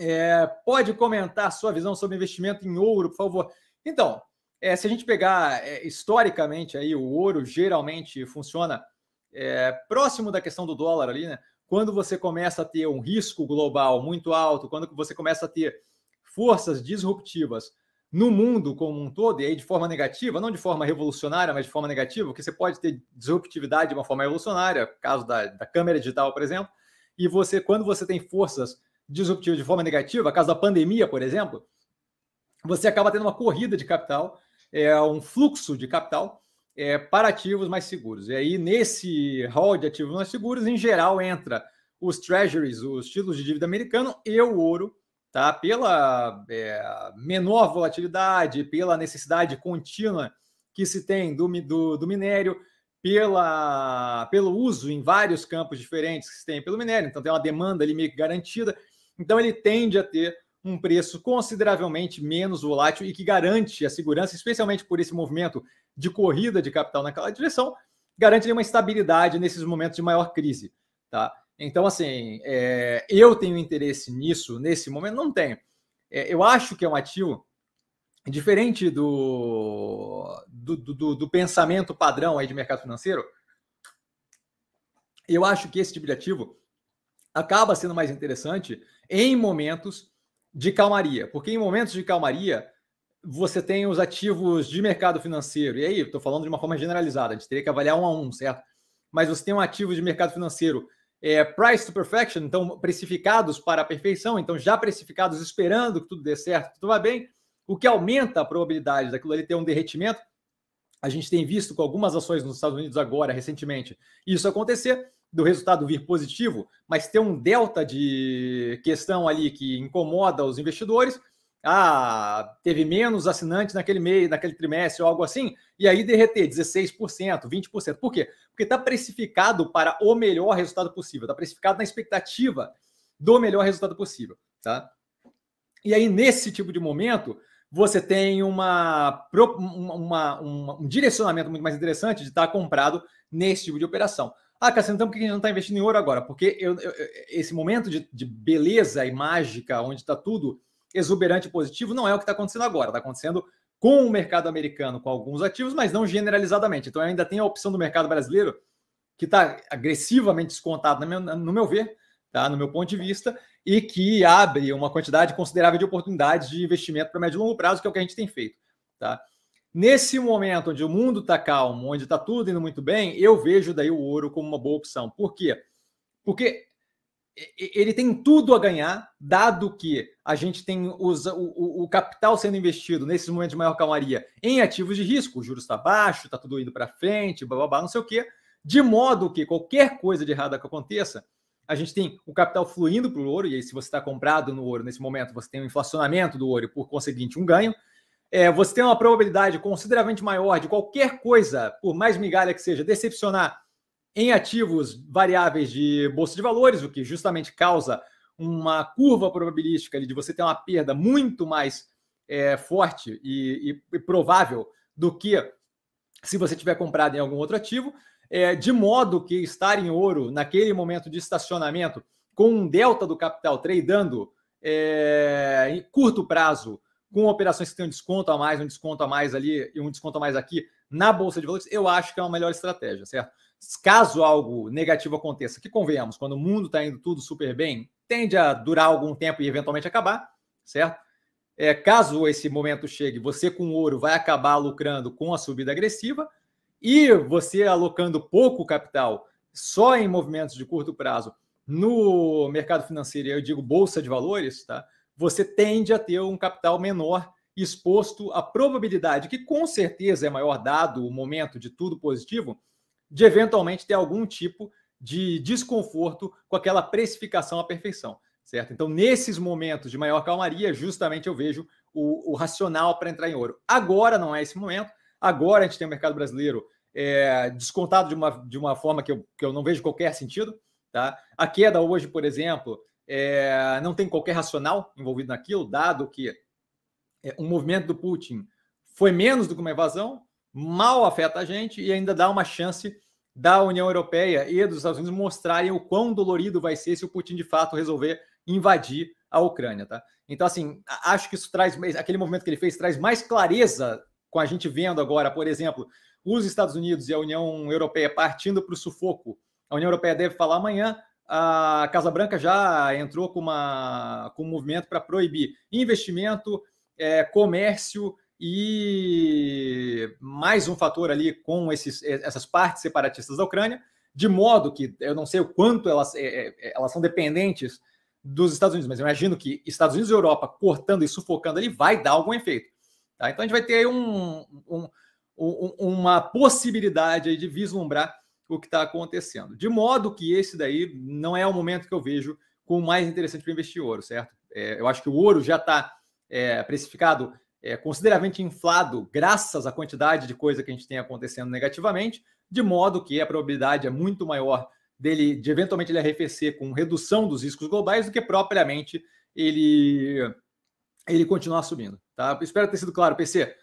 É, pode comentar sua visão sobre investimento em ouro, por favor. Então, é, se a gente pegar é, historicamente aí, o ouro geralmente funciona é, próximo da questão do dólar ali, né? Quando você começa a ter um risco global muito alto, quando você começa a ter forças disruptivas no mundo como um todo, e aí de forma negativa, não de forma revolucionária, mas de forma negativa, porque você pode ter disruptividade de uma forma revolucionária, caso da, da câmera digital, por exemplo, e você, quando você tem forças disruptivo de forma negativa, caso da pandemia, por exemplo, você acaba tendo uma corrida de capital, é, um fluxo de capital é, para ativos mais seguros. E aí, nesse hall de ativos mais seguros, em geral, entra os treasuries, os títulos de dívida americano e o ouro, tá? Pela é, menor volatilidade, pela necessidade contínua que se tem do, do, do, minério, pela, pelo uso em vários campos diferentes que se tem pelo minério, então tem uma demanda ali meio que garantida. Então ele tende a ter um preço consideravelmente menos volátil e que garante a segurança, especialmente por esse movimento de corrida de capital naquela direção, garante uma estabilidade nesses momentos de maior crise, tá? Então, assim, é, eu tenho interesse nisso nesse momento? Não tenho. É, eu acho que é um ativo diferente do do, do, do, pensamento padrão aí de mercado financeiro. Eu acho que esse tipo de ativo acaba sendo mais interessante em momentos de calmaria, porque em momentos de calmaria você tem os ativos de mercado financeiro, e aí estou falando de uma forma generalizada, a gente teria que avaliar um a um, certo? Mas você tem um ativo de mercado financeiro é, price to perfection, então precificados para a perfeição, então já precificados esperando que tudo dê certo, tudo vai bem, o que aumenta a probabilidade daquilo ali ter um derretimento. A gente tem visto com algumas ações nos Estados Unidos agora, recentemente, isso acontecer do resultado vir positivo, mas ter um delta de questão ali que incomoda os investidores. Ah, teve menos assinantes naquele mês, naquele trimestre ou algo assim, e aí derreter 16%, 20%. Por quê? Porque está precificado para o melhor resultado possível, está precificado na expectativa do melhor resultado possível, tá? E aí, nesse tipo de momento, você tem uma, uma, uma um direcionamento muito mais interessante de estar tá comprado nesse tipo de operação. Ah, Cassiano, então por que a gente não está investindo em ouro agora? Porque eu, eu, esse momento de, de, beleza e mágica, onde está tudo exuberante e positivo, não é o que está acontecendo agora. Está acontecendo com o mercado americano, com alguns ativos, mas não generalizadamente. Então ainda tem a opção do mercado brasileiro, que está agressivamente descontado, no meu, no meu ver, tá? no meu ponto de vista, e que abre uma quantidade considerável de oportunidades de investimento para médio e longo prazo, que é o que a gente tem feito. Tá? Nesse momento onde o mundo está calmo, onde está tudo indo muito bem, eu vejo daí o ouro como uma boa opção. Por quê? Porque ele tem tudo a ganhar, dado que a gente tem os, o, o, capital sendo investido nesses momentos de maior calmaria em ativos de risco, o juros está baixo, está tudo indo para frente, blá, blá, blá, não sei o quê, de modo que qualquer coisa de errada que aconteça, a gente tem o capital fluindo para o ouro, e aí se você está comprado no ouro nesse momento, você tem um inflacionamento do ouro e, por conseguinte, um ganho, é, você tem uma probabilidade consideravelmente maior de qualquer coisa, por mais migalha que seja, decepcionar em ativos variáveis de bolsa de valores, o que justamente causa uma curva probabilística de você ter uma perda muito mais é, forte e, e, e, provável do que se você tiver comprado em algum outro ativo, é, de modo que estar em ouro naquele momento de estacionamento com um delta do capital tradando é, em curto prazo com operações que têm um desconto a mais, um desconto a mais ali e um desconto a mais aqui na Bolsa de Valores, eu acho que é uma melhor estratégia, certo? Caso algo negativo aconteça, que convenhamos, quando o mundo está indo tudo super bem, tende a durar algum tempo e eventualmente acabar, certo? É, caso esse momento chegue, você com ouro vai acabar lucrando com a subida agressiva e você alocando pouco capital só em movimentos de curto prazo no mercado financeiro, eu digo bolsa de valores, tá? você tende a ter um capital menor exposto à probabilidade, que com certeza é maior dado o momento de tudo positivo, de eventualmente ter algum tipo de desconforto com aquela precificação à perfeição, certo? Então, nesses momentos de maior calmaria, justamente eu vejo o, o racional para entrar em ouro. Agora não é esse momento, agora a gente tem o mercado brasileiro é, descontado de uma, de uma forma que eu, que eu não vejo qualquer sentido, tá? A queda hoje, por exemplo, é, não tem qualquer racional envolvido naquilo, dado que é, um movimento do Putin foi menos do que uma evasão, mal afeta a gente e ainda dá uma chance da União Europeia e dos Estados Unidos mostrarem o quão dolorido vai ser se o Putin de fato resolver invadir a Ucrânia, tá? Então assim, acho que isso traz aquele movimento que ele fez traz mais clareza com a gente vendo agora, por exemplo, os Estados Unidos e a União Europeia partindo para o sufoco. A União Europeia deve falar amanhã, a Casa Branca já entrou com, uma, com um movimento para proibir investimento, é, comércio e mais um fator ali com esses, é, essas partes separatistas da Ucrânia, de modo que eu não sei o quanto elas, é, é, é, elas são dependentes dos Estados Unidos, mas eu imagino que Estados Unidos e Europa cortando e sufocando ali vai dar algum efeito. Tá? Então a gente vai ter um, um, um, uma possibilidade de vislumbrar o que está acontecendo. De modo que esse daí não é o momento que eu vejo com mais interessante para investir ouro, certo? É, eu acho que o ouro já está é, precificado é, consideravelmente inflado, graças à quantidade de coisa que a gente tem acontecendo negativamente, de modo que a probabilidade é muito maior dele de eventualmente ele arrefecer com redução dos riscos globais do que propriamente ele ele continuar subindo. Tá? Espero ter sido claro, PC.